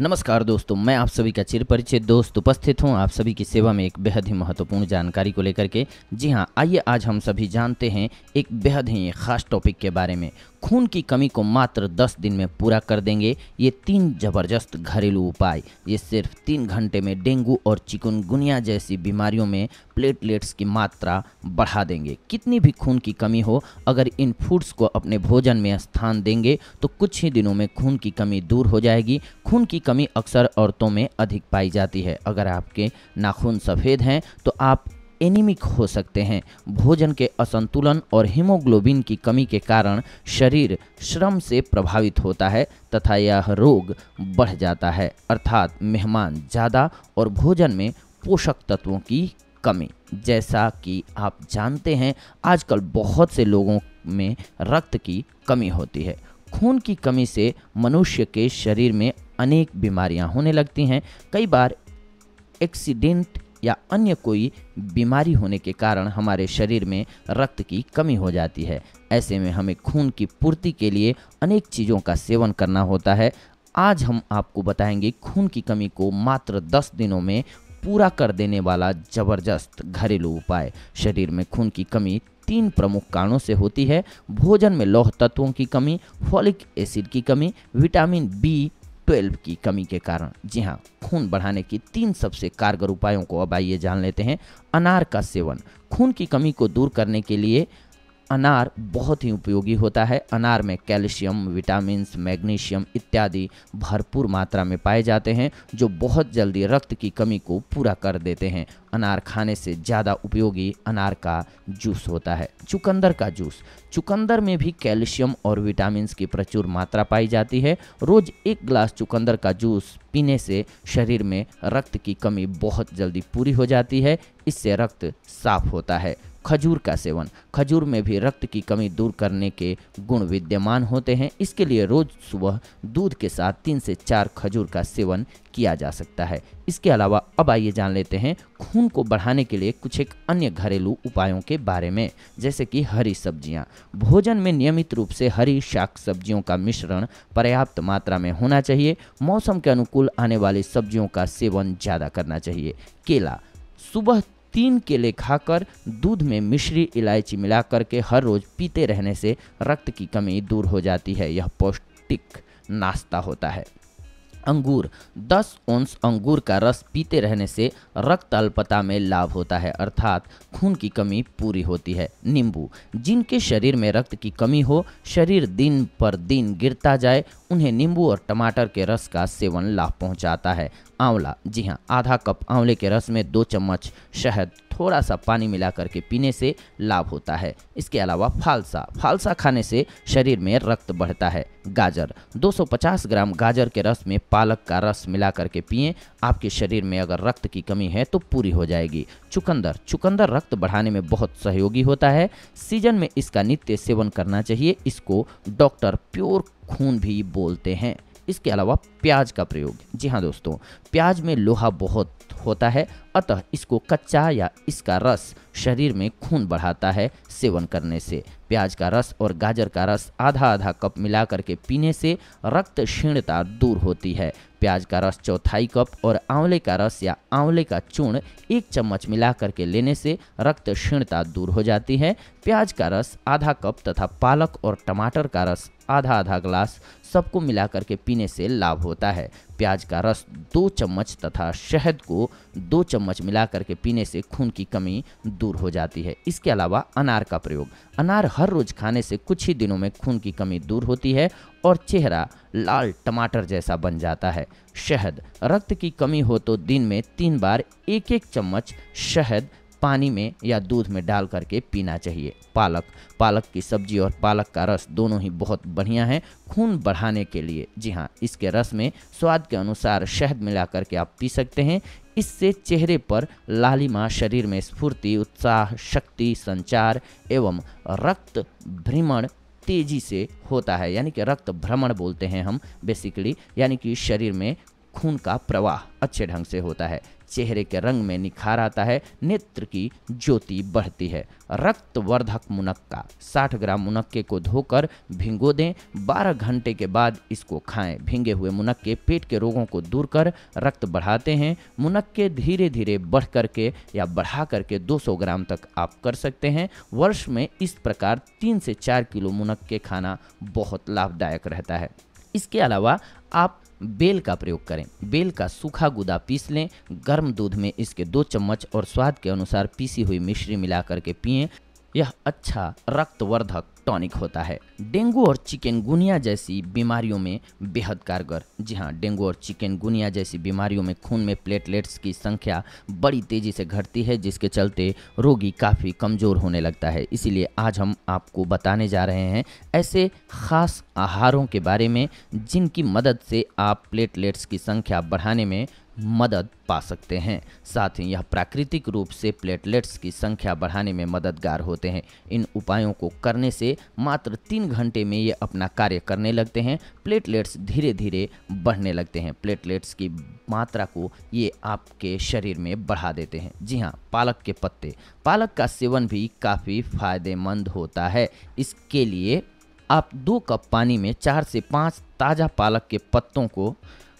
नमस्कार दोस्तों मैं आप सभी का चिर परिचित दोस्त उपस्थित हूं आप सभी की सेवा में एक बेहद ही महत्वपूर्ण जानकारी को लेकर के जी हां आइए आज हम सभी जानते हैं एक बेहद ही खास टॉपिक के बारे में खून की कमी को मात्र 10 दिन में पूरा कर देंगे ये तीन जबरदस्त घरेलू उपाय ये सिर्फ तीन घंटे में डेंगू और चिकनगुनिया जैसी बीमारियों में प्लेटलेट्स की मात्रा बढ़ा देंगे कितनी भी खून की कमी हो अगर इन फूड्स को अपने भोजन में स्थान देंगे तो कुछ ही दिनों में खून की कमी दूर हो जाएगी खून की कमी अक्सर औरतों में अधिक पाई जाती है अगर आपके नाखून सफ़ेद हैं तो आप एनीमिक हो सकते हैं भोजन के असंतुलन और हीमोग्लोबिन की कमी के कारण शरीर श्रम से प्रभावित होता है तथा यह रोग बढ़ जाता है अर्थात मेहमान ज़्यादा और भोजन में पोषक तत्वों की कमी जैसा कि आप जानते हैं आजकल बहुत से लोगों में रक्त की कमी होती है खून की कमी से मनुष्य के शरीर में अनेक बीमारियां होने लगती हैं कई बार एक्सीडेंट या अन्य कोई बीमारी होने के कारण हमारे शरीर में रक्त की कमी हो जाती है ऐसे में हमें खून की पूर्ति के लिए अनेक चीज़ों का सेवन करना होता है आज हम आपको बताएंगे खून की कमी को मात्र 10 दिनों में पूरा कर देने वाला ज़बरदस्त घरेलू उपाय शरीर में खून की कमी तीन प्रमुख कारणों से होती है भोजन में लौह तत्वों की कमी फॉलिक एसिड की कमी विटामिन बी ट्वेल्व की कमी के कारण जी हाँ खून बढ़ाने की तीन सबसे कारगर उपायों को अब आइए जान लेते हैं अनार का सेवन खून की कमी को दूर करने के लिए अनार बहुत ही उपयोगी होता है अनार में कैल्शियम विटामिन मैग्नीशियम इत्यादि भरपूर मात्रा में पाए जाते हैं जो बहुत जल्दी रक्त की कमी को पूरा कर देते हैं अनार खाने से ज़्यादा उपयोगी अनार का जूस होता है चुकंदर का जूस चुकंदर में भी कैल्शियम और विटामिन की प्रचुर मात्रा पाई जाती है रोज़ एक ग्लास चुकंदर का जूस पीने से शरीर में रक्त की कमी बहुत जल्दी पूरी हो जाती है इससे रक्त साफ होता है खजूर का सेवन खजूर में भी रक्त की कमी दूर करने के गुण विद्यमान होते हैं इसके लिए रोज सुबह दूध के साथ तीन से चार खजूर का सेवन किया जा सकता है इसके अलावा अब आइए जान लेते हैं खून को बढ़ाने के लिए कुछ एक अन्य घरेलू उपायों के बारे में जैसे कि हरी सब्जियां भोजन में नियमित रूप से हरी शाक सब्जियों का मिश्रण पर्याप्त मात्रा में होना चाहिए मौसम के अनुकूल आने वाली सब्जियों का सेवन ज़्यादा करना चाहिए केला सुबह तीन केले खाकर दूध में मिश्री इलायची मिलाकर के हर रोज़ पीते रहने से रक्त की कमी दूर हो जाती है यह पौष्टिक नाश्ता होता है अंगूर 10 ओंस अंगूर का रस पीते रहने से रक्त अल्पता में लाभ होता है अर्थात खून की कमी पूरी होती है नींबू जिनके शरीर में रक्त की कमी हो शरीर दिन पर दिन गिरता जाए उन्हें नींबू और टमाटर के रस का सेवन लाभ पहुंचाता है आंवला जी हाँ आधा कप आंवले के रस में दो चम्मच शहद थोड़ा सा पानी मिला करके पीने से लाभ होता है इसके अलावा फालसा फालसा खाने से शरीर में रक्त बढ़ता है गाजर 250 ग्राम गाजर के रस में पालक का रस मिला करके पिए आपके शरीर में अगर रक्त की कमी है तो पूरी हो जाएगी चुकंदर चुकंदर रक्त बढ़ाने में बहुत सहयोगी होता है सीजन में इसका नित्य सेवन करना चाहिए इसको डॉक्टर प्योर खून भी बोलते हैं इसके अलावा प्याज का प्रयोग जी हाँ दोस्तों प्याज में लोहा बहुत होता है अतः इसको कच्चा या इसका रस शरीर में खून बढ़ाता है सेवन करने से प्याज का रस और गाजर का रस आधा आधा कप मिला करके पीने से रक्त क्षीणता दूर होती है प्याज का रस चौथाई कप और आंवले का रस या आंवले का चूर्ण एक चम्मच मिला करके लेने से रक्त क्षीणता दूर हो जाती है प्याज का रस आधा कप तथा पालक और टमाटर का रस आधा आधा ग्लास सबको मिला करके पीने से लाभ होता है प्याज का रस दो चम्मच तथा शहद को दो चम्मच मिला करके पीने से खून की कमी दूर हो जाती है इसके अलावा अनार का प्रयोग अनार हर रोज खाने से कुछ ही दिनों में खून की कमी दूर होती है और चेहरा लाल टमाटर जैसा बन जाता है शहद रक्त की कमी हो तो दिन में तीन बार एक एक चम्मच शहद पानी में या दूध में डाल करके पीना चाहिए पालक पालक की सब्जी और पालक का रस दोनों ही बहुत बढ़िया है खून बढ़ाने के लिए जी हाँ इसके रस में स्वाद के अनुसार शहद मिला करके आप पी सकते हैं इससे चेहरे पर लालिमा शरीर में स्फूर्ति उत्साह शक्ति संचार एवं रक्त भ्रमण तेजी से होता है यानी कि रक्त भ्रमण बोलते हैं हम बेसिकली यानी कि शरीर में खून का प्रवाह अच्छे ढंग से होता है चेहरे के रंग में निखार आता है नेत्र की ज्योति बढ़ती है रक्तवर्धक मुनक्का 60 ग्राम मुनक्के को धोकर भिंगो दें 12 घंटे के बाद इसको खाएं भिंगे हुए मुनक्के पेट के रोगों को दूर कर रक्त बढ़ाते हैं मुनक्के धीरे धीरे बढ़ करके या बढ़ा करके 200 ग्राम तक आप कर सकते हैं वर्ष में इस प्रकार तीन से चार किलो मुनक्के खाना बहुत लाभदायक रहता है इसके अलावा आप बेल का प्रयोग करें बेल का सूखा गुदा पीस लें गर्म दूध में इसके दो चम्मच और स्वाद के अनुसार पीसी हुई मिश्री मिला करके पिए यह अच्छा रक्तवर्धक टॉनिक होता है डेंगू और चिकनगुनिया जैसी बीमारियों में बेहद कारगर जी हाँ डेंगू और चिकनगुनिया जैसी बीमारियों में खून में प्लेटलेट्स की संख्या बड़ी तेज़ी से घटती है जिसके चलते रोगी काफ़ी कमज़ोर होने लगता है इसीलिए आज हम आपको बताने जा रहे हैं ऐसे ख़ास आहारों के बारे में जिनकी मदद से आप प्लेटलेट्स की संख्या बढ़ाने में मदद पा सकते हैं साथ ही यह प्राकृतिक रूप से प्लेटलेट्स की संख्या बढ़ाने में मददगार होते हैं इन उपायों को करने से मात्र तीन घंटे में ये अपना कार्य करने लगते हैं प्लेटलेट्स धीरे धीरे बढ़ने लगते हैं प्लेटलेट्स की मात्रा को ये आपके शरीर में बढ़ा देते हैं जी हाँ पालक के पत्ते पालक का सेवन भी काफ़ी फायदेमंद होता है इसके लिए आप दो कप पानी में चार से पाँच ताज़ा पालक के पत्तों को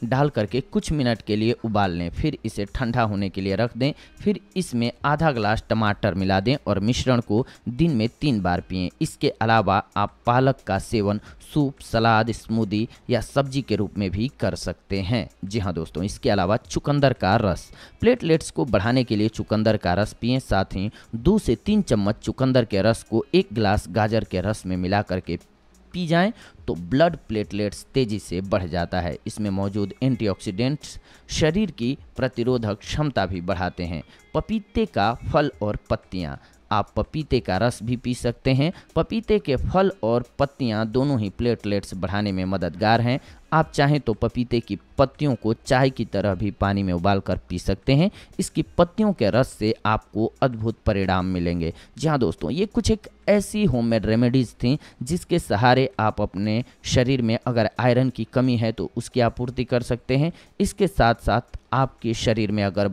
डाल करके कुछ मिनट के लिए उबाल लें फिर इसे ठंडा होने के लिए रख दें फिर इसमें आधा ग्लास टमाटर मिला दें और मिश्रण को दिन में तीन बार पिए इसके अलावा आप पालक का सेवन सूप सलाद स्मूदी या सब्जी के रूप में भी कर सकते हैं जी हाँ दोस्तों इसके अलावा चुकंदर का रस प्लेटलेट्स को बढ़ाने के लिए चुकंदर का रस पिए साथ ही दो से तीन चम्मच चुकंदर के रस को एक गिलास गाजर के रस में मिला करके पी जाएं तो ब्लड प्लेटलेट्स तेजी से बढ़ जाता है इसमें मौजूद एंटीऑक्सीडेंट्स शरीर की प्रतिरोधक क्षमता भी बढ़ाते हैं पपीते का फल और पत्तियां आप पपीते का रस भी पी सकते हैं पपीते के फल और पत्तियां दोनों ही प्लेटलेट्स बढ़ाने में मददगार हैं आप चाहें तो पपीते की पत्तियों को चाय की तरह भी पानी में उबालकर पी सकते हैं इसकी पत्तियों के रस से आपको अद्भुत परिणाम मिलेंगे जी हाँ दोस्तों ये कुछ एक ऐसी होममेड रेमेडीज़ थी जिसके सहारे आप अपने शरीर में अगर आयरन की कमी है तो उसकी आपूर्ति कर सकते हैं इसके साथ साथ आपके शरीर में अगर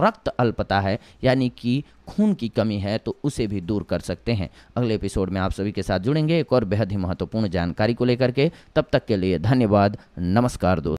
रक्त अल्पता है यानी कि खून की कमी है तो उसे भी दूर कर सकते हैं अगले एपिसोड में आप सभी के साथ जुड़ेंगे एक और बेहद ही महत्वपूर्ण जानकारी को लेकर के तब तक के लिए धन्यवाद नमस्कार दोस्तों